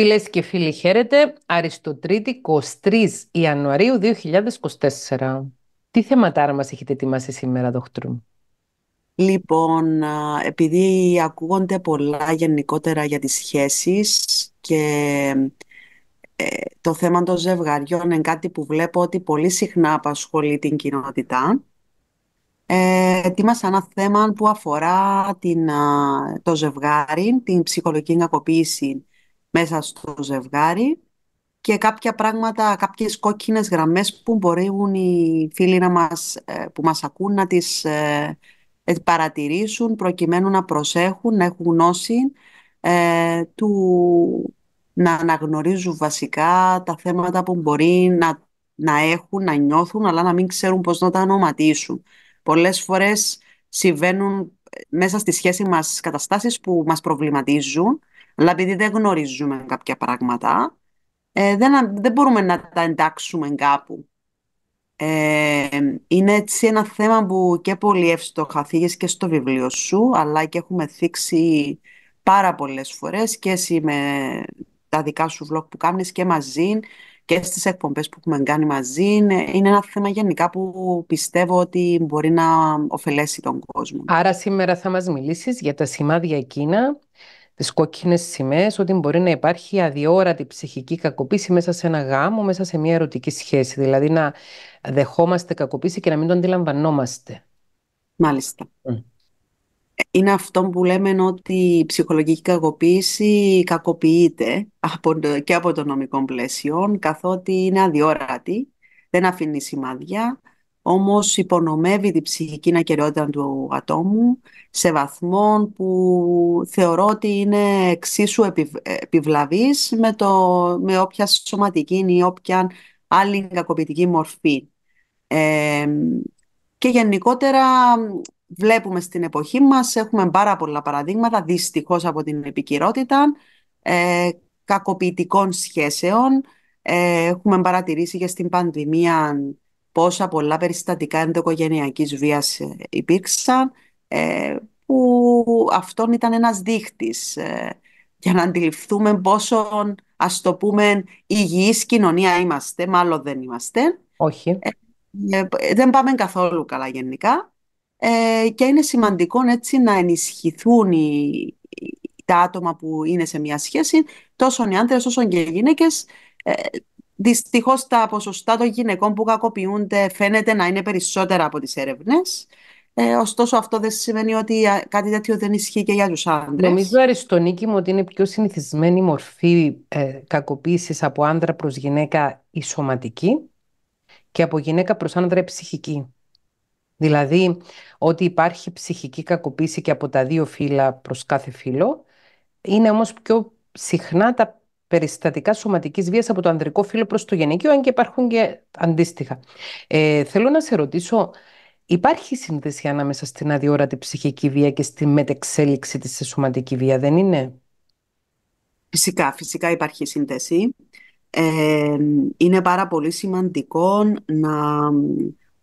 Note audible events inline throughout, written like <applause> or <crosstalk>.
Φίλες και φίλοι χαίρετε, Αριστοτρίτη 23 Ιανουαρίου 2024. Τι θεματάρα μας έχετε ετοιμάσει σήμερα, δόκτρου. Λοιπόν, επειδή ακούγονται πολλά γενικότερα για τις σχέσεις και ε, το θέμα των ζευγαριών είναι κάτι που βλέπω ότι πολύ συχνά απασχολεί την κοινότητα. Ε, ετοίμασα ένα θέμα που αφορά την, το ζευγάρι, την ψυχολογική κακοποίηση μέσα στο ζευγάρι και κάποια πράγματα, κάποιες κόκκινες γραμμές που μπορούν οι φίλοι να μας, ε, που μας ακούν να τις ε, ε, παρατηρήσουν προκειμένου να προσέχουν, να έχουν γνώση του να αναγνωρίζουν βασικά τα θέματα που μπορεί να, να έχουν, να νιώθουν, αλλά να μην ξέρουν πώς να τα ονοματίσουν. Πολλές φορές συμβαίνουν μέσα στη σχέση μας καταστάσεις που μας προβληματίζουν, αλλά επειδή δεν γνωρίζουμε κάποια πράγματα, ε, δεν, μπορούμε να τα εντάξουμε κάπου. Ε, είναι έτσι ένα θέμα που και πολύ εύστοχα θίγεις και στο βιβλίο σου, αλλά και έχουμε θίξει πάρα πολλές φορές και εσύ με τα δικά σου vlog που κάνεις και μαζί και στις εκπομπές που έχουμε κάνει μαζί. Είναι ένα θέμα γενικά που πιστεύω ότι μπορεί να ωφελέσει τον κόσμο. Άρα σήμερα θα μας μιλήσεις για τα σημάδια εκείνα τις κόκκινες σημαίες ότι μπορεί να υπάρχει αδιόρατη ψυχική κακοποίηση μέσα σε ένα γάμο, μέσα σε μια ερωτική σχέση. Δηλαδή να δεχόμαστε κακοποίηση και να μην το αντιλαμβανόμαστε. Μάλιστα. Ε. Είναι αυτό που λέμε ότι η ψυχολογική κακοποίηση κακοποιείται από, και από το νομικό πλαίσιο, καθότι είναι αδιόρατη, δεν αφήνει σημάδια, όμως υπονομεύει την ψυχική ακαιρεότητα του ατόμου σε βαθμό που θεωρώ ότι είναι εξίσου επιβλαβής με, το, με όποια σωματική ή όποια άλλη κακοποιητική μορφή. και γενικότερα βλέπουμε στην εποχή μας, έχουμε πάρα πολλά παραδείγματα, δυστυχώς από την επικυρότητα, ε, κακοποιητικών σχέσεων. Ε, έχουμε παρατηρήσει και στην πανδημία πόσα πολλά περιστατικά ενδοοικογενειακής βίας ε, υπήρξαν, ε, που αυτόν ήταν ένας δείχτης ε, για να αντιληφθούμε πόσο, ας το πούμε, υγιής κοινωνία είμαστε, μάλλον δεν είμαστε. Όχι. δεν πάμε καθόλου καλά γενικά. και είναι σημαντικό έτσι να ενισχυθούν οι, τα άτομα που είναι σε μια σχέση, τόσο οι άντρες όσο και οι γυναίκες, Δυστυχώς τα ποσοστά των γυναικών που κακοποιούνται φαίνεται να είναι περισσότερα από τις έρευνες. Ε, ωστόσο, αυτό δεν σημαίνει ότι ε, κάτι τέτοιο δεν ισχύει και για τους άντρες. Νομίζω, Αριστονίκη μου, ότι είναι πιο συνηθισμένη μορφή ε, κακοποίησης από άντρα προς γυναίκα η σωματική και από γυναίκα προς άντρα η ψυχική. Δηλαδή, ότι υπάρχει ψυχική κακοποίηση και από τα δύο φύλλα προς κάθε φύλλο, είναι όμως πιο συχνά τα περιστατικά σωματικής βίας από το ανδρικό φύλλο προς το γυναικείο, αν και υπάρχουν και αντίστοιχα. Ε, θέλω να σε ρωτήσω, υπάρχει σύνδεση ανάμεσα στην αδιόρατη ψυχική βία και στη μετεξέλιξη της σε σωματική βία, δεν είναι. Φυσικά, φυσικά υπάρχει σύνδεση. Ε, είναι πάρα πολύ σημαντικό να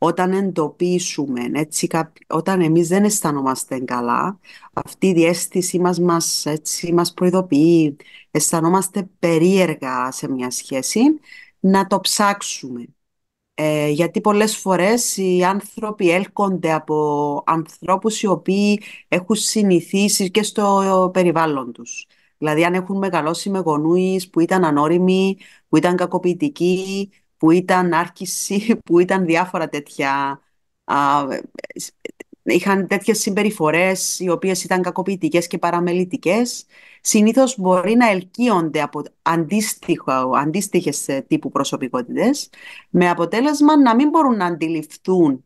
όταν εντοπίσουμε, έτσι, όταν εμείς δεν αισθανόμαστε καλά, αυτή η διέστησή μας, μας, έτσι, μας προειδοποιεί, αισθανόμαστε περίεργα σε μια σχέση, να το ψάξουμε. Ε, γιατί πολλές φορές οι άνθρωποι έλκονται από ανθρώπους οι οποίοι έχουν συνηθίσει και στο περιβάλλον τους. Δηλαδή αν έχουν μεγαλώσει με γονούς που ήταν ανώριμοι, που ήταν κακοποιητικοί, που ήταν άρκηση, που ήταν διάφορα τέτοια... Α, είχαν τέτοιες συμπεριφορές οι οποίες ήταν κακοποιητικές και παραμελητικές, συνήθως μπορεί να ελκύονται από αντίστοιχες ε, τύπου προσωπικότητες, με αποτέλεσμα να μην μπορούν να αντιληφθούν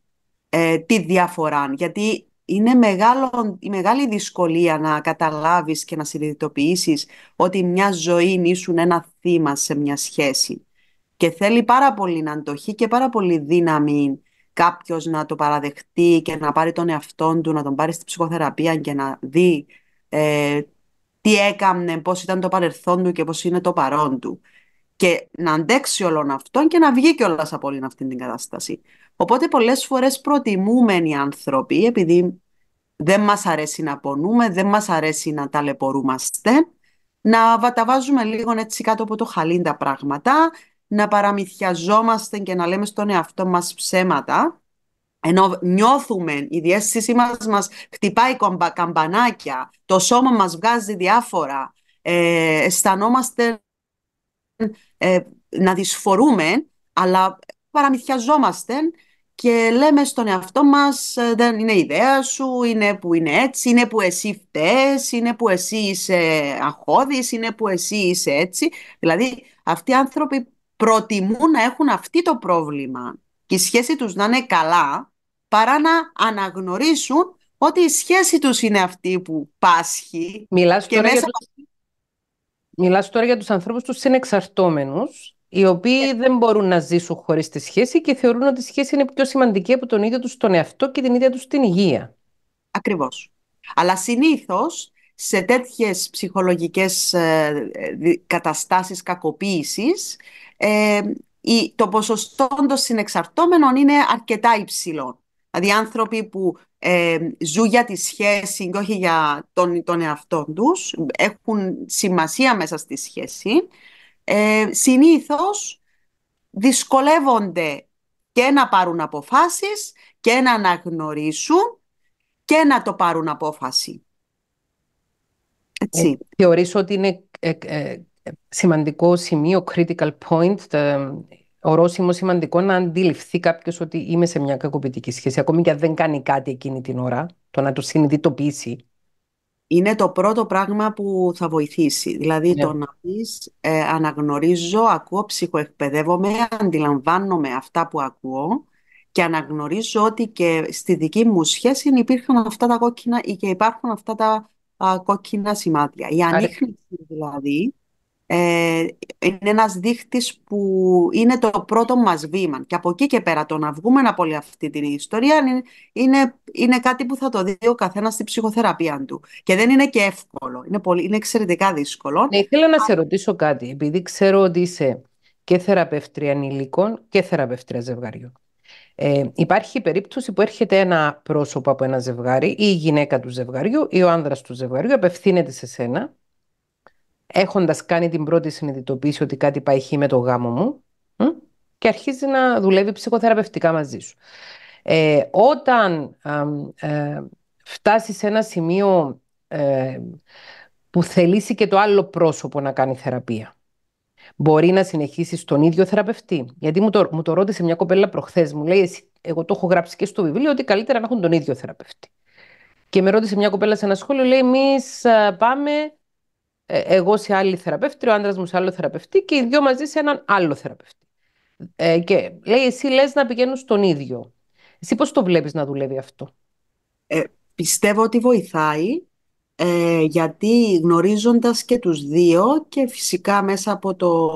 ε, τη διαφορά, γιατί είναι μεγάλο, η μεγάλη δυσκολία να καταλάβεις και να συνειδητοποιήσεις ότι μια ζωή ήσουν ένα θύμα σε μια σχέση. Και θέλει πάρα πολύ να αντοχεί και πάρα πολύ δύναμη κάποιος να το παραδεχτεί και να πάρει τον εαυτό του, να τον πάρει στη ψυχοθεραπεία και να δει ε, τι έκαμνε, πώς ήταν το παρελθόν του και πώς είναι το παρόν του. Και να αντέξει όλον αυτόν και να βγει κιόλας από όλη αυτή την κατάσταση. Οπότε πολλές φορές οι άνθρωποι, επειδή δεν μας αρέσει να πονούμε, δεν μας αρέσει να ταλαιπωρούμαστε, να τα βάζουμε λίγο έτσι κάτω από το χαλί τα πράγματα, να παραμυθιαζόμαστε και να λέμε στον εαυτό μας ψέματα, ενώ νιώθουμε, η διέστησή μας μας χτυπάει καμπανάκια, το σώμα μας βγάζει διάφορα, ε, αισθανόμαστε ε, να δυσφορούμε, αλλά παραμυθιαζόμαστε και λέμε στον εαυτό μας ε, δεν είναι ιδέα σου, είναι που είναι έτσι, είναι που εσύ φταίς, είναι που εσύ είσαι αγχώδης, είναι που εσύ είσαι έτσι. Δηλαδή αυτοί οι άνθρωποι προτιμούν να έχουν αυτή το πρόβλημα και η σχέση τους να είναι καλά, παρά να αναγνωρίσουν ότι η σχέση τους είναι αυτή που πάσχει. Μιλάς, τώρα, για τους... Μιλάς τώρα για ανθρώπους τους συνεξαρτώμενους, οι οποίοι ε. δεν μπορούν να ζήσουν χωρίς τη σχέση και θεωρούν ότι η σχέση είναι πιο σημαντική από τον ίδιο τους τον εαυτό και την ίδια τους την υγεία. Ακριβώς. Αλλά συνήθως σε τέτοιες ψυχολογικές ε, καταστάσεις κακοποίησης ε, το ποσοστό των συνεξαρτώμενων είναι αρκετά υψηλό. Δηλαδή άνθρωποι που ε, ζουν για τη σχέση και όχι για τον, τον εαυτό τους, έχουν σημασία μέσα στη σχέση, ε, συνήθως δυσκολεύονται και να πάρουν αποφάσεις και να αναγνωρίσουν και να το πάρουν απόφαση. Έτσι. Ε, θεωρείς ότι είναι ε, ε, σημαντικό σημείο, critical point, ορόσημο σημαντικό να αντιληφθεί κάποιος ότι είμαι σε μια κακοποιητική σχέση, ακόμη και αν δεν κάνει κάτι εκείνη την ώρα, το να το συνειδητοποιήσει. Είναι το πρώτο πράγμα που θα βοηθήσει. Δηλαδή ναι. το να πεις αναγνωρίζω, ακούω, ψυχοεκπαιδεύομαι, αντιλαμβάνομαι αυτά που ακούω και αναγνωρίζω ότι και στη δική μου σχέση υπήρχαν αυτά τα κόκκινα ή και υπάρχουν αυτά τα α, κόκκινα σημάδια. Η Άρα... δηλαδή ε, είναι ένας δείχτης που είναι το πρώτο μας βήμα. Και από εκεί και πέρα το να βγούμε από όλη αυτή την ιστορία είναι, είναι κάτι που θα το δει ο καθένας στην ψυχοθεραπεία του. Και δεν είναι και εύκολο. Είναι, πολύ, είναι εξαιρετικά δύσκολο. Ναι, ήθελα να σε ρωτήσω κάτι, επειδή ξέρω ότι είσαι και θεραπεύτρια ανηλίκων και θεραπεύτρια ζευγαριών. Ε, υπάρχει περίπτωση που έρχεται ένα πρόσωπο από ένα ζευγάρι ή η γυναίκα του ζευγαριού ή ο άνδρας του ζευγαριού απευθύνεται σε σένα έχοντας κάνει την πρώτη συνειδητοποίηση ότι κάτι πάει με το γάμο μου και αρχίζει να δουλεύει ψυχοθεραπευτικά μαζί σου. Ε, όταν ε, φτάσει σε ένα σημείο ε, που θελήσει και το άλλο πρόσωπο να κάνει θεραπεία μπορεί να συνεχίσει τον ίδιο θεραπευτή. Γιατί μου το, μου το ρώτησε μια κοπέλα προχθές, μου λέει: Εσύ, Εγώ το έχω γράψει και στο βιβλίο ότι καλύτερα να έχουν τον ίδιο θεραπευτή. Και με ρώτησε μια κοπέλα σε ένα σχόλιο, λέει: Εμείς πάμε ε, εγώ σε άλλη θεραπεύτη, ο άντρας μου σε άλλο θεραπευτή και οι δύο μαζί σε έναν άλλο θεραπευτή. Ε, και λέει: Εσύ λες να πηγαίνουν στον ίδιο. Εσύ πώς το βλέπεις να δουλεύει αυτό. Ε, πιστεύω ότι βοηθάει ε, γιατί γνωρίζοντας και τους δύο και φυσικά μέσα από το,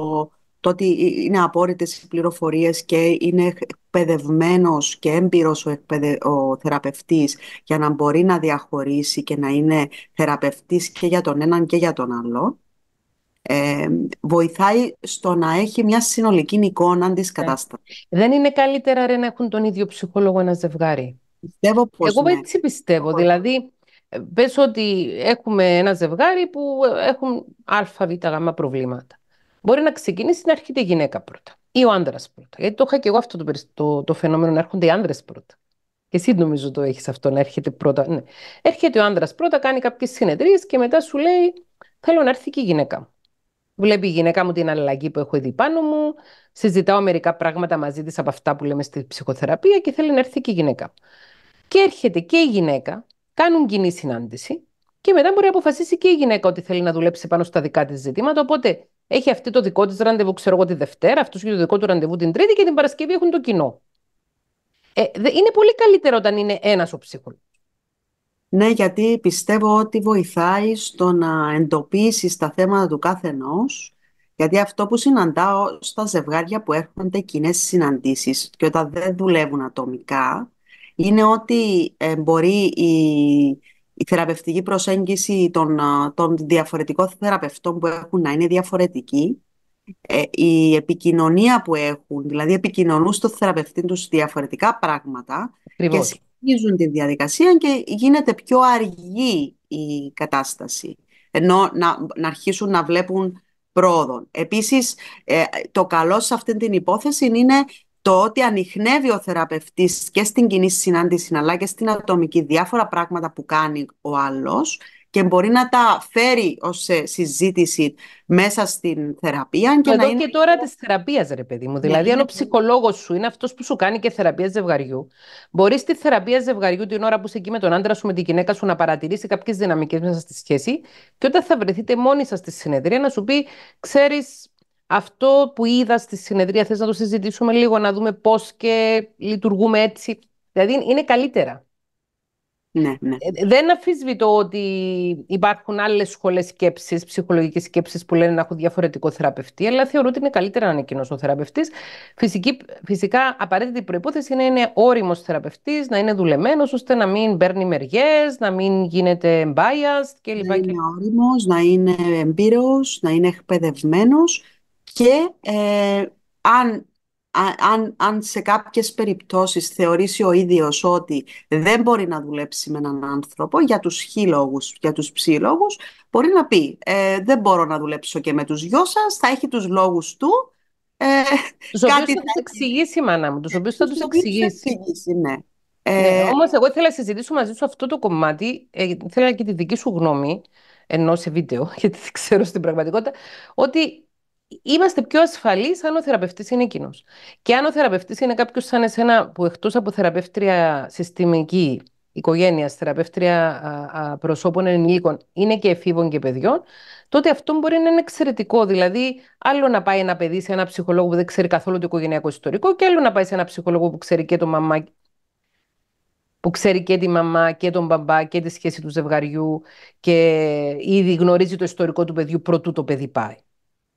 το ότι ε, είναι απόρριτες οι πληροφορίες και είναι εκπαιδευμένος και έμπειρος ο, εκπαιδε... θεραπευτής για να μπορεί να διαχωρίσει και να είναι θεραπευτής και για τον έναν και για τον άλλο. Ε, βοηθάει στο να έχει μια συνολική εικόνα της ναι. κατάστασης. Δεν είναι καλύτερα ρε, να έχουν τον ίδιο ψυχολόγο ένα ζευγάρι. Πιστεύω πως Εγώ ναι. έτσι πιστεύω. Δηλαδή, Πες ότι έχουμε ένα ζευγάρι που έχουν α, β, γ προβλήματα. Μπορεί να ξεκινήσει να έρχεται η γυναίκα πρώτα ή ο άντρας πρώτα. Γιατί το είχα και εγώ αυτό το, το, το φαινόμενο να έρχονται οι άντρε πρώτα. Και εσύ νομίζω το έχεις αυτό να έρχεται πρώτα. Ναι. Έρχεται ο άντρας πρώτα, κάνει κάποιες συνεδρίες και μετά σου λέει: Θέλω να έρθει και η γυναίκα μου. Βλέπει η γυναίκα μου την αλλαγή που έχω ήδη πάνω μου. Συζητάω μερικά πράγματα μαζί της από αυτά που λέμε στη ψυχοθεραπεία και θέλει να έρθει και η γυναίκα Και έρχεται και η γυναίκα κάνουν κοινή συνάντηση και μετά μπορεί να αποφασίσει και η γυναίκα ότι θέλει να δουλέψει πάνω στα δικά της ζητήματα. Οπότε έχει αυτή το δικό της ραντεβού, ξέρω εγώ, τη Δευτέρα, αυτό έχει το δικό του ραντεβού την Τρίτη και την Παρασκευή έχουν το κοινό. Ε, είναι πολύ καλύτερο όταν είναι ένας ο ψυχολόγο. Ναι, γιατί πιστεύω ότι βοηθάει στο να εντοπίσει τα θέματα του κάθε ενό, γιατί αυτό που συναντάω στα ζευγάρια που έρχονται κοινές συναντήσεις και όταν δεν δουλεύουν ατομικά, είναι ότι ε, μπορεί η, η θεραπευτική προσέγγιση των, των διαφορετικών θεραπευτών που έχουν να είναι διαφορετική, ε, η επικοινωνία που έχουν, δηλαδή επικοινωνούν στο θεραπευτή τους διαφορετικά πράγματα και συνεχίζουν τη διαδικασία και γίνεται πιο αργή η κατάσταση, ενώ να, να αρχίσουν να βλέπουν πρόοδο. Επίσης, ε, το καλό σε αυτή την υπόθεση είναι το ότι ανοιχνεύει ο θεραπευτής και στην κοινή συνάντηση αλλά και στην ατομική διάφορα πράγματα που κάνει ο άλλος και μπορεί να τα φέρει ως ε, συζήτηση μέσα στην θεραπεία. Και Εδώ να είναι... και τώρα της θεραπείας, ρε παιδί μου. Ναι, δηλαδή αν ο ψυχολόγος σου είναι αυτός που σου κάνει και θεραπεία ζευγαριού, μπορείς στη θεραπεία ζευγαριού την ώρα που είσαι εκεί με τον άντρα σου, με τη γυναίκα σου να παρατηρήσει κάποιες δυναμικές μέσα στη σχέση και όταν θα βρεθείτε μόνοι σας στη συνεδρία να σου πει ξέρεις αυτό που είδα στη συνεδρία, θες να το συζητήσουμε λίγο, να δούμε πώς και λειτουργούμε έτσι. Δηλαδή είναι καλύτερα. Ναι, ναι. Ε, δεν αφισβητώ ότι υπάρχουν άλλες σχολές σκέψης, ψυχολογικές σκέψεις που λένε να έχουν διαφορετικό θεραπευτή, αλλά θεωρώ ότι είναι καλύτερα να είναι κοινός ο θεραπευτής. Φυσική, φυσικά απαραίτητη προϋπόθεση είναι να είναι όριμος θεραπευτής, να είναι δουλεμένος, ώστε να μην παίρνει μεριές, να μην γίνεται biased κλπ. Να είναι όριμος, να είναι εμπειρος, να είναι εκπαιδευμένος και ε, αν, αν, αν σε κάποιες περιπτώσεις θεωρήσει ο ίδιος ότι δεν μπορεί να δουλέψει με έναν άνθρωπο για τους χι λόγους, για τους ψι λόγους, μπορεί να πει ε, δεν μπορώ να δουλέψω και με τους δυο σας, θα έχει τους λόγους του. Ε, τους κάτι... θα τους εξηγήσει, μάνα μου, τους ε, οποίους θα τους εξηγήσει. εξηγήσει ναι, ναι όμως εγώ ήθελα να συζητήσω μαζί σου αυτό το κομμάτι, ε, ήθελα και τη δική σου γνώμη, ενώ σε βίντεο, <laughs> γιατί δεν ξέρω στην πραγματικότητα, ότι είμαστε πιο ασφαλείς αν ο θεραπευτής είναι εκείνος. Και αν ο θεραπευτής είναι κάποιος σαν εσένα που εκτός από θεραπεύτρια συστημική οικογένεια, θεραπεύτρια προσώπων ενηλίκων, είναι και εφήβων και παιδιών, τότε αυτό μπορεί να είναι εξαιρετικό. Δηλαδή, άλλο να πάει ένα παιδί σε ένα ψυχολόγο που δεν ξέρει καθόλου το οικογενειακό ιστορικό, και άλλο να πάει σε ένα ψυχολόγο που ξέρει και το μαμά που ξέρει και τη μαμά και τον μπαμπά και τη σχέση του ζευγαριού και ήδη γνωρίζει το ιστορικό του παιδιού προτού το παιδί πάει.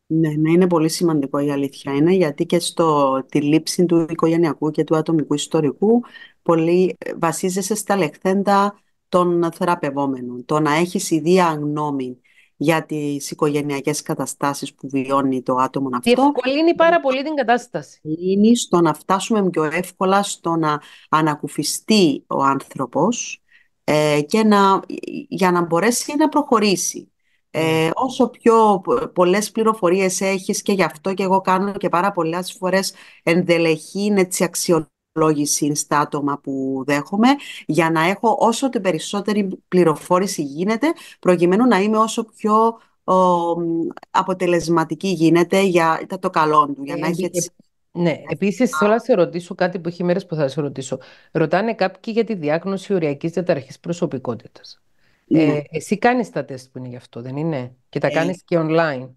Ναι, ναι, είναι πολύ σημαντικό η αλήθεια είναι, γιατί και στο, τη λήψη του οικογενειακού και του ατομικού ιστορικού πολύ ε, βασίζεσαι στα λεχθέντα των θεραπευόμενων. Το να έχεις ιδία γνώμη για τις οικογενειακές καταστάσεις που βιώνει το άτομο αυτό. Διευκολύνει πάρα πολύ την κατάσταση. Είναι στο να φτάσουμε πιο εύκολα στο να ανακουφιστεί ο άνθρωπος ε, και να, για να μπορέσει να προχωρήσει. Ε, όσο πιο πολλές πληροφορίες έχεις και γι' αυτό και εγώ κάνω και πάρα πολλές φορές ενδελεχή αξιολόγηση στα άτομα που δέχομαι για να έχω όσο την περισσότερη πληροφόρηση γίνεται προκειμένου να είμαι όσο πιο αποτελεσματική γίνεται για το καλό του, για ε, να έχει έτσι... Ε, ναι, επίσης θέλω να σε ρωτήσω κάτι που έχει μέρες που θα σε ρωτήσω. Ρωτάνε κάποιοι για τη διάγνωση οριακής διαταραχής προσωπικότητας. Ναι. Ε, εσύ κάνεις τα τεστ που είναι γι' αυτό, δεν είναι? Και τα ε, κάνεις και online.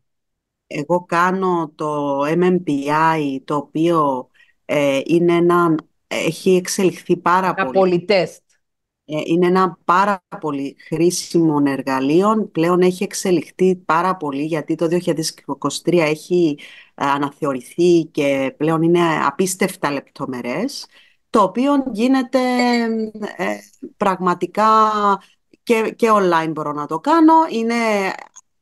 Εγώ κάνω το MMPI, το οποίο ε, είναι ένα, έχει εξελιχθεί πάρα πολύ. τεστ. Ε, είναι ένα πάρα πολύ χρήσιμο εργαλείο. Πλέον έχει εξελιχθεί πάρα πολύ, γιατί το 2023 έχει ε, αναθεωρηθεί και πλέον είναι απίστευτα λεπτομερές, το οποίο γίνεται πραγματικά και, online μπορώ να το κάνω. Είναι,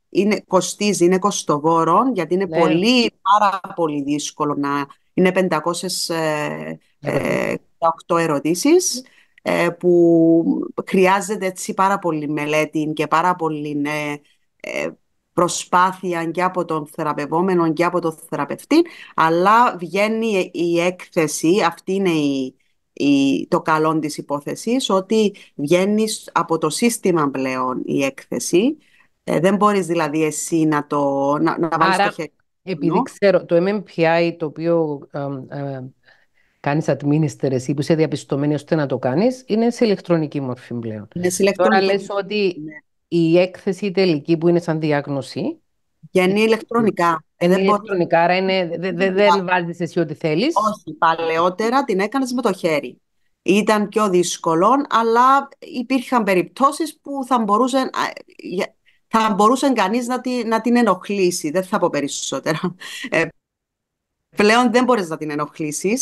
είναι, κοστίζει, είναι κοστοβόρο, γιατί είναι ναι. πολύ, πάρα πολύ δύσκολο να... Είναι 500 ε, ε, ερωτήσεις ε, που χρειάζεται έτσι πάρα πολύ μελέτη και πάρα πολύ ναι, προσπάθεια και από τον θεραπευόμενο και από τον θεραπευτή αλλά βγαίνει η έκθεση, αυτή είναι η, το καλό της υπόθεσης, ότι βγαίνεις από το σύστημα πλέον η έκθεση. Ε, δεν μπορείς δηλαδή εσύ να το να, να βάλεις το χέρι. Επειδή ξέρω, το MMPI το οποίο ε, ε, κάνεις administer εσύ, που είσαι διαπιστωμένη ώστε να το κάνεις, είναι σε ηλεκτρονική μορφή πλέον. Είναι σε Τώρα λες ότι ναι. η έκθεση τελική που είναι σαν διάγνωση, Βγαίνει ηλεκτρονικά. Ε, δεν ηλεκτρονικά, άρα δεν δε, βάζεις εσύ ό,τι θέλεις. Όχι, παλαιότερα την έκανες με το χέρι. Ήταν πιο δύσκολο, αλλά υπήρχαν περιπτώσεις που θα μπορούσε, θα μπορούσε κανείς να, να την ενοχλήσει. Δεν θα πω περισσότερα. Ε, πλέον δεν μπορείς να την ενοχλήσεις.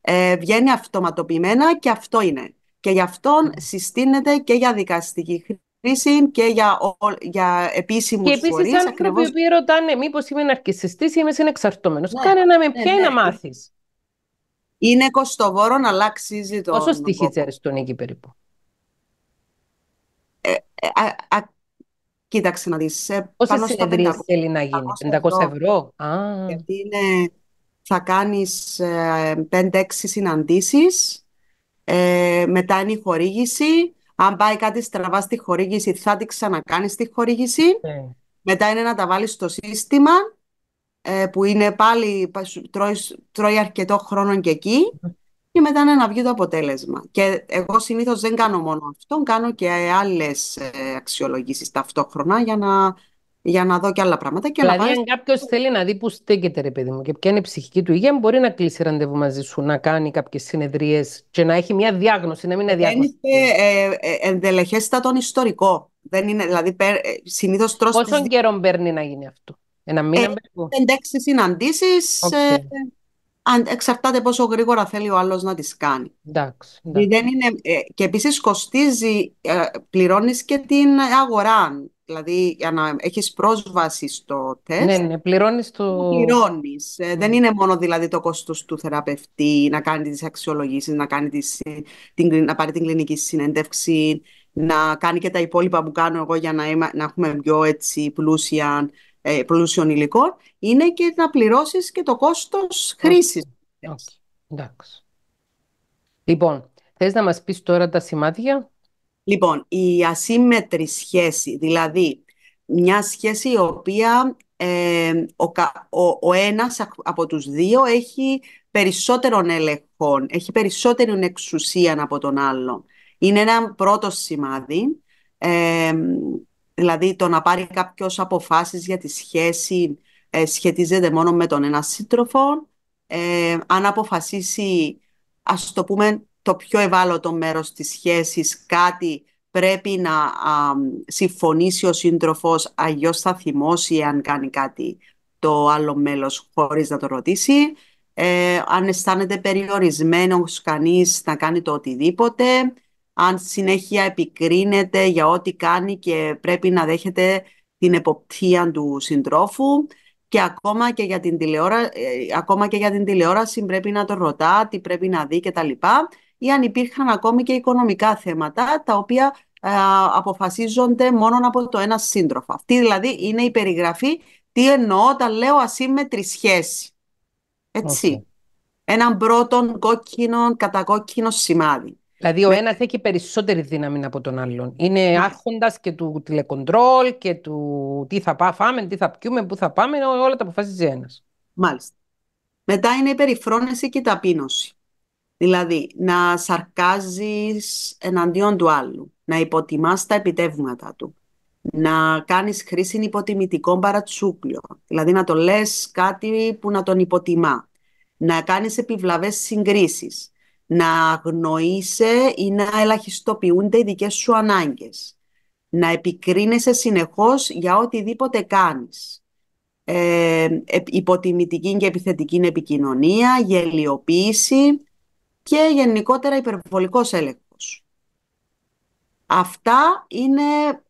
Ε, βγαίνει αυτοματοποιημένα και αυτό είναι. Και γι' αυτό συστήνεται και για δικαστική χρήση χρήση και για, για επίσημου φορεί. Και επίση, άνθρωποι ακριβώς... που ρωτάνε, μήπως είμαι ναρκιστή ή είμαι συνεξαρτώμενος. Ναι, Κάνε να με ναι, ναι, να μάθεις. Είναι κοστοβόρο, αλλά αξίζει το. Πόσο στοιχεί ξέρει νίκη περίπου. Ε, ε, α, α, κοίταξε να δεις. Πόσες συνεδρίες θέλει να γίνει, 500 ευρώ. Α. Γιατί είναι, θα κάνεις ε, 5-6 συναντήσεις, ε, μετά είναι η χορήγηση, αν πάει κάτι στραβά στη χορήγηση, θα τη ξανακάνει τη χορήγηση. Ναι. Μετά είναι να τα βάλεις στο σύστημα, ε, που είναι πάλι, τρώεις, τρώει αρκετό χρόνο και εκεί. Και μετά είναι να βγει το αποτέλεσμα. Και εγώ συνήθως δεν κάνω μόνο αυτό, κάνω και άλλες ε, αξιολογήσεις ταυτόχρονα για να για να δω και άλλα πράγματα. Και δηλαδή, αν κάποιο θέλει να δει που στέκεται, ρε παιδί μου, και ποια είναι η ψυχική του υγεία, μπορεί να κλείσει ραντεβού μαζί σου, να κάνει κάποιες συνεδρίες και να έχει μια διάγνωση, να μην είναι διάγνωση. Είναι ε, ε, ε τον ιστορικό. Δεν είναι, δηλαδή, ε, συνήθως Πόσο καιρό παίρνει να γίνει αυτό, Ένα μήνα ε, περίπου. Εντέξει συναντήσει. Okay. Ε, αν, εξαρτάται πόσο γρήγορα θέλει ο άλλος να τις κάνει. Εντάξει, δηλαδή, Δεν είναι, ε, και επίσης κοστίζει, πληρώνεις και την αγορά Δηλαδή, για να έχεις πρόσβαση στο τεστ... Ναι, ναι, πληρώνεις το... Πληρώνεις. Ε, δεν ναι. είναι μόνο δηλαδή το κόστος του θεραπευτή να κάνει τις αξιολογήσεις, να, κάνει την, να πάρει την κλινική συνέντευξη, να κάνει και τα υπόλοιπα που κάνω εγώ για να, έχουμε πιο έτσι, πλούσια, ε, Είναι και να πληρώσεις και το κόστος χρήσης. Λοιπόν, θες να μας πεις τώρα τα σημάδια Λοιπόν, η ασύμμετρη σχέση, δηλαδή μια σχέση η οποία ε, ο, ένας από τους δύο έχει περισσότερων ελεγχών, έχει περισσότερη εξουσία από τον άλλον. Είναι ένα πρώτο σημάδι, ε, δηλαδή το να πάρει κάποιος αποφάσεις για τη σχέση ε, σχετίζεται μόνο με τον ένα σύντροφο, ε, αν αποφασίσει, ας το πούμε, το πιο ευάλωτο μέρος της σχέσης κάτι πρέπει να α, συμφωνήσει ο σύντροφος Αλλιώς θα θυμώσει αν κάνει κάτι το άλλο μέλος χωρίς να το ρωτήσει. Ε, αν αισθάνεται περιορισμένος κανείς να κάνει το οτιδήποτε, αν συνέχεια επικρίνεται για ό,τι κάνει και πρέπει να δέχεται την εποπτεία του συντρόφου και ακόμα και για την, ε, ακόμα και για την τηλεόραση πρέπει να το ρωτά, τι πρέπει να δει κτλ ή αν υπήρχαν ακόμη και οικονομικά θέματα, τα οποία αποφασίζονται μόνο από το ένα σύντροφο. Αυτή δηλαδή είναι η περιγραφή τι εννοώ όταν λέω ασύμμετρη σχέση. Έτσι. Έναν πρώτον κόκκινο, κατακόκκινο σημάδι. Δηλαδή, ο ένας έχει περισσότερη δύναμη από τον άλλον. Είναι άρχοντας και του τηλεκοντρόλ και του τι θα πάμε, τι θα πιούμε, πού θα πάμε, όλα τα αποφασίζει ένας. Μάλιστα. Μετά είναι η περιφρόνηση και η ταπείνωση. Δηλαδή, να σαρκάζεις εναντίον του άλλου, να υποτιμάς τα επιτεύγματα του, να κάνεις χρήση υποτιμητικών παρατσούκλιο. δηλαδή να το λες κάτι που να τον υποτιμά, να κάνεις επιβλαβές συγκρίσεις, να αγνοείσαι ή να ελαχιστοποιούνται οι δικές σου ανάγκες, να επικρίνεσαι συνεχώς για οτιδήποτε κάνεις. Ε, υποτιμητική και επιθετική επικοινωνία, γελιοποίηση, και γενικότερα υπερβολικός έλεγχος. Αυτά είναι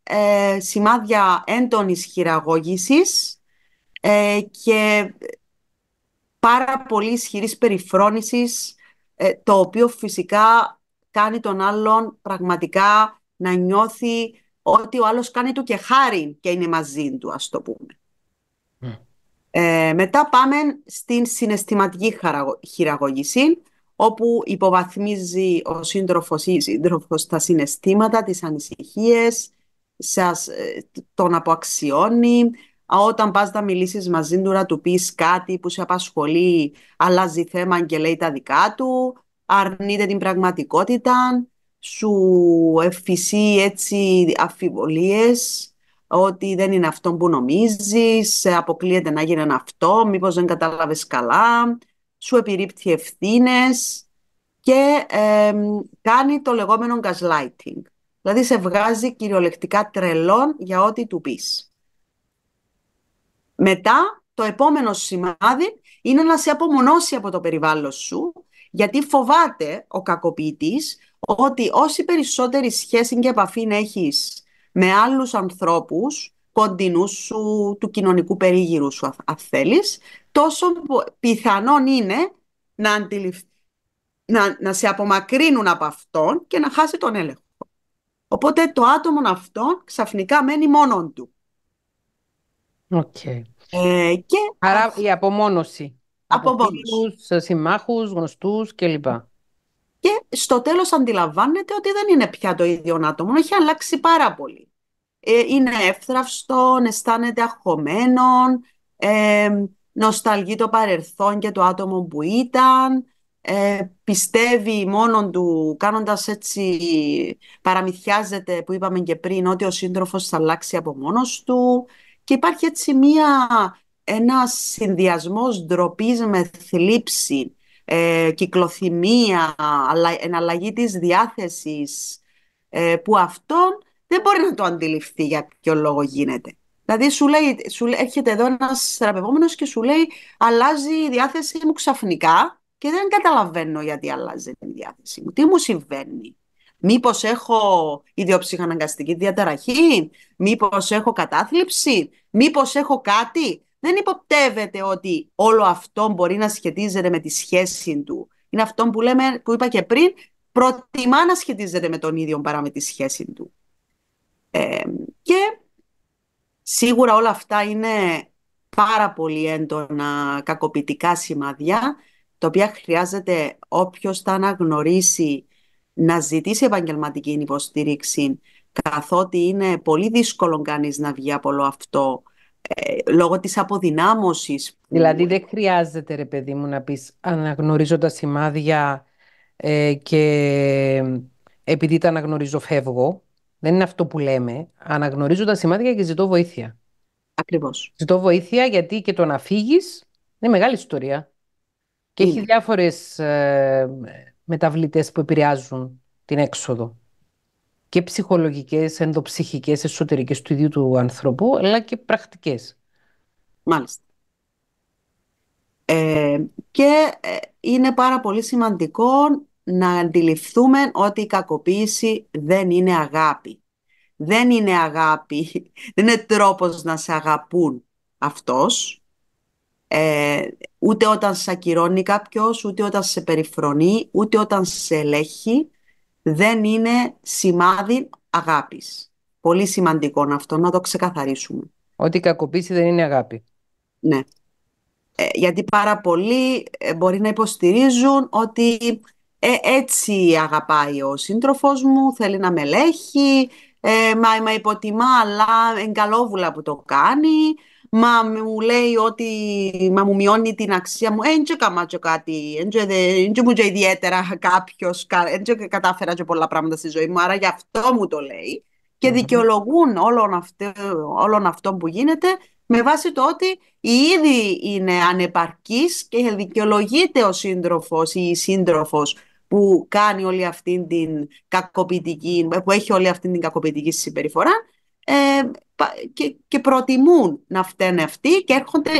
ε, σημάδια έντονης χειραγώγησης ε, και πάρα πολύ ισχυρής περιφρόνησης, ε, το οποίο φυσικά κάνει τον άλλον πραγματικά να νιώθει ότι ο άλλος κάνει του και χάρη και είναι μαζί του, ας το πούμε. Ναι. Ε, μετά πάμε στην συναισθηματική χειραγώγηση, όπου υποβαθμίζει ο σύντροφος ή η σύντροφος τα συναισθήματα, τις ανησυχίες, σας, ε, τον αποαξιώνει. Όταν πας να μιλήσεις μαζί του να του πεις κάτι που σε απασχολεί, αλλάζει θέμα και λέει τα δικά του, αρνείται την πραγματικότητα, σου εφησεί έτσι αφιβολίες ότι δεν είναι αυτό που νομίζεις, αποκλείεται να γίνει αυτό, μήπως δεν κατάλαβες καλά, σου επιρρύπτει ευθύνες και κάνει το λεγόμενο gaslighting. Δηλαδή σε βγάζει κυριολεκτικά τρελόν για ό,τι του πεις. Μετά το επόμενο σημάδι είναι να σε απομονώσει από το περιβάλλον σου γιατί φοβάται ο κακοποιητής ότι όση περισσότερη σχέση και επαφή έχεις με άλλους ανθρώπους, κοντινούς σου, του κοινωνικού περίγυρου σου, αν τόσο πιθανόν είναι να, αντιληφ... να, να σε απομακρύνουν από αυτόν και να χάσει τον έλεγχο. Οπότε το άτομο αυτό ξαφνικά μένει μόνον του. Okay. Ε, και... Άρα η απομόνωση. Από Από συμμάχους, γνωστούς κλπ. Και στο τέλος αντιλαμβάνεται ότι δεν είναι πια το ίδιο άτομο, έχει αλλάξει πάρα πολύ. Ε, είναι εύθραυστο, αισθάνεται αχωμένο, ε, νοσταλγεί το παρελθόν και το άτομο που ήταν, ε, πιστεύει μόνον του, κάνοντας έτσι, παραμυθιάζεται που είπαμε και πριν, ότι ο σύντροφος θα αλλάξει από μόνος του και υπάρχει έτσι μία, ένας συνδυασμός ντροπής με θλίψη, ε, κυκλοθυμία, αλλα, εναλλαγή της διάθεσης, ε, που αυτόν δεν μπορεί να το αντιληφθεί για ποιο λόγο γίνεται. Δηλαδή σου λέει, σου λέει, έρχεται εδώ ένας θεραπευόμενος και σου λέει αλλάζει η διάθεση μου ξαφνικά και δεν καταλαβαίνω γιατί αλλάζει η διάθεση μου. Τι μου συμβαίνει. Μήπως έχω ιδιοψυχαναγκαστική διαταραχή, μήπως έχω κατάθλιψη, μήπως έχω κάτι. Δεν υποπτεύεται ότι όλο αυτό μπορεί να σχετίζεται με τη σχέση του. Είναι αυτό που, λέμε, που είπα και πριν, προτιμά να σχετίζεται με τον ίδιο παρά με τη σχέση του. Ε, και Σίγουρα όλα αυτά είναι πάρα πολύ έντονα κακοποιητικά σημαδιά, τα οποία χρειάζεται όποιος τα αναγνωρίσει να ζητήσει επαγγελματική υποστήριξη, καθότι είναι πολύ δύσκολο κανείς να βγει από όλο αυτό ε, λόγω της αποδυνάμωσης. Δηλαδή δεν χρειάζεται ρε παιδί μου να πεις αναγνωρίζω τα σημάδια ε, και ε, επειδή τα αναγνωρίζω φεύγω δεν είναι αυτό που λέμε. Αναγνωρίζω τα σημάδια και ζητώ βοήθεια. Ακριβώς. Ζητώ βοήθεια γιατί και το να φύγεις είναι μεγάλη ιστορία. Και έχει διάφορε μεταβλητές που επηρεάζουν την έξοδο. Και ψυχολογικές, ενδοψυχικές, εσωτερικές του ίδιου του ανθρώπου, αλλά και πρακτικές. Μάλιστα. Ε, και ε, είναι πάρα πολύ σημαντικό να αντιληφθούμε ότι η κακοποίηση δεν είναι αγάπη. Δεν είναι αγάπη, <laughs> δεν είναι τρόπος να σε αγαπούν αυτός, ε, ούτε όταν σε ακυρώνει κάποιος, ούτε όταν σε περιφρονεί, ούτε όταν σε ελέγχει, δεν είναι σημάδι αγάπης. Πολύ σημαντικό αυτό, να το ξεκαθαρίσουμε. Ότι η κακοποίηση δεν είναι αγάπη. Ναι. Ε, γιατί πάρα πολλοί ε, μπορεί να υποστηρίζουν ότι ε, έτσι αγαπάει ο σύντροφος μου, θέλει να με λέχει, ε, μα, μα υποτιμά, αλλά εγκαλόβουλα που το κάνει, μα μου λέει ότι μα μου μειώνει την αξία μου, έτσι ε, και κάτι, δεν μου και ιδιαίτερα κάποιος, και κατάφερα και πολλά πράγματα στη ζωή μου, άρα γι' αυτό μου το λέει. Και δικαιολογούν όλων αυτό, αυτό που γίνεται με βάση το ότι ήδη είναι ανεπαρκής και δικαιολογείται ο σύντροφος ή η σύντροφος που κάνει όλη αυτή την κακοποιητική, που έχει όλη αυτή την κακοποιητική συμπεριφορά ε, και, και, προτιμούν να φταίνε αυτοί και έρχονται,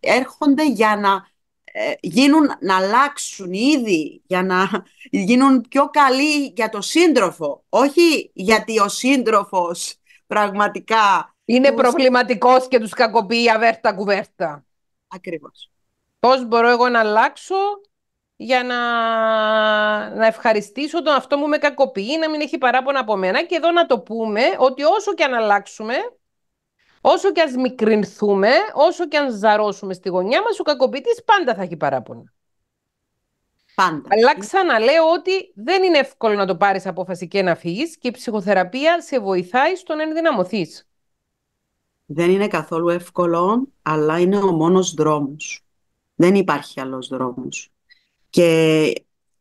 έρχονται για να ε, γίνουν, να αλλάξουν ήδη, για να γίνουν πιο καλοί για το σύντροφο, όχι γιατί ο σύντροφος πραγματικά... Είναι τους... προβληματικός και τους κακοποιεί αβέρτα κουβέρτα. Ακριβώς. Πώς μπορώ εγώ να αλλάξω για να, να ευχαριστήσω τον αυτό μου με κακοποιεί, να μην έχει παράπονα από μένα και εδώ να το πούμε ότι όσο και αν αλλάξουμε, όσο και αν μικρυνθούμε, όσο και αν ζαρώσουμε στη γωνιά μας, ο κακοποιητής πάντα θα έχει παράπονα. Πάντα. Αλλά ξαναλέω ότι δεν είναι εύκολο να το πάρεις απόφαση και να φύγεις και η ψυχοθεραπεία σε βοηθάει στο να ενδυναμωθείς. Δεν είναι καθόλου εύκολο, αλλά είναι ο μόνος δρόμος. Δεν υπάρχει άλλος δρόμος. Και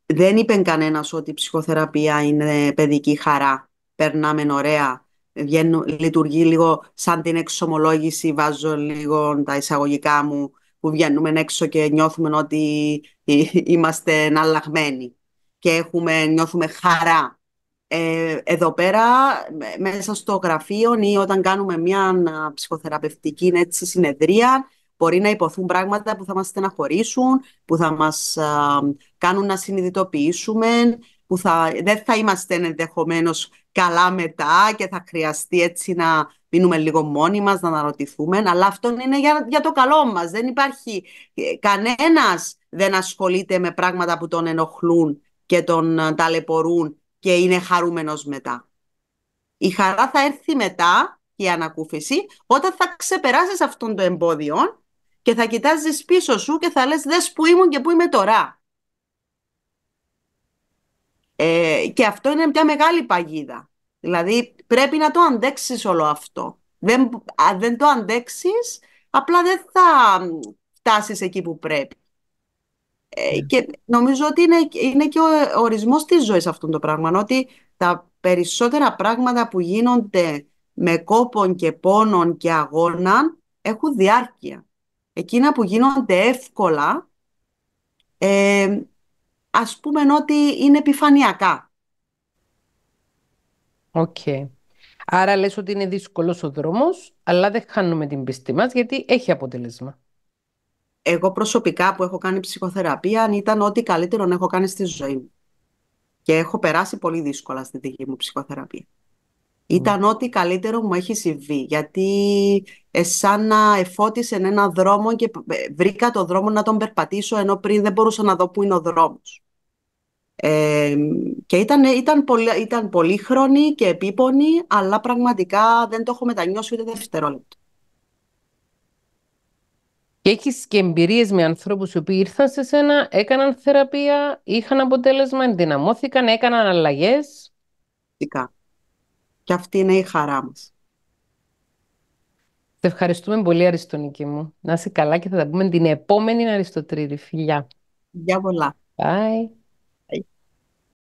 δεν είπε κανένας ότι η ψυχοθεραπεία είναι παιδική χαρά. Περνάμε ωραία. λειτουργεί λίγο σαν την εξομολόγηση, βάζω λίγο τα εισαγωγικά μου που βγαίνουμε έξω και νιώθουμε ότι είμαστε εναλλαγμένοι και έχουμε, νιώθουμε χαρά. Ε, εδώ πέρα, μέσα στο γραφείο ή όταν κάνουμε μια ψυχοθεραπευτική έτσι, συνεδρία, μπορεί να υποθούν πράγματα που θα μας στεναχωρήσουν, που θα μας κάνουν να συνειδητοποιήσουμε, που θα, δεν θα είμαστε ενδεχομένως καλά μετά και θα χρειαστεί έτσι να μείνουμε λίγο μόνοι μας, να αναρωτηθούμε. Αλλά αυτό είναι για, για το καλό μας. Δεν υπάρχει ε, κανένας δεν ασχολείται με πράγματα που τον ενοχλούν και τον ε, ταλαιπωρούν και είναι χαρούμενος μετά. Η χαρά θα έρθει μετά, η ανακούφιση, όταν θα ξεπεράσεις αυτόν το εμπόδιο και θα κοιτάζεις πίσω σου και θα λες δες που ήμουν και που είμαι τώρα. Ε, και αυτό είναι μια μεγάλη παγίδα. Δηλαδή πρέπει να το αντέξεις όλο αυτό. Δεν, αν δεν το αντέξεις, απλά δεν θα φτάσεις εκεί που πρέπει. Ε, ναι. και νομίζω ότι είναι, είναι και ο ε, ορισμός της ζωής αυτό το πράγμα. Ότι τα περισσότερα πράγματα που γίνονται με κόπον και πόνον και αγώνα έχουν διάρκεια εκείνα που γίνονται εύκολα, ε, ας πούμε ότι είναι επιφανειακά. Οκ. Άρα λες ότι είναι δύσκολος ο δρόμος, αλλά δεν χάνουμε την πίστη μας, γιατί έχει αποτελέσμα. Εγώ προσωπικά που έχω κάνει ψυχοθεραπεία ήταν ό,τι καλύτερο να έχω κάνει στη ζωή μου. Και έχω περάσει πολύ δύσκολα στη δική μου ψυχοθεραπεία. Ήταν ναι. ό,τι καλύτερο μου έχει συμβεί, γιατί ε, σαν να εφώτισε έναν δρόμο και ε, βρήκα το δρόμο να τον περπατήσω, ενώ πριν δεν μπορούσα να δω πού είναι ο δρόμος. και ήταν, ήταν, πολύ, ήταν πολύχρονη και επίπονη, αλλά πραγματικά δεν το έχω μετανιώσει ούτε δευτερόλεπτο. Και έχεις και εμπειρίες με ανθρώπους οποίοι ήρθαν σε σένα, έκαναν θεραπεία, είχαν αποτέλεσμα, ενδυναμώθηκαν, έκαναν αλλαγές. Φυσικά. Και αυτή είναι η χαρά μας. Σε ευχαριστούμε πολύ, Αριστονική μου. Να είσαι καλά και θα τα πούμε την επόμενη Αριστοτρίδη. Φιλιά. Γεια πολλά. Bye.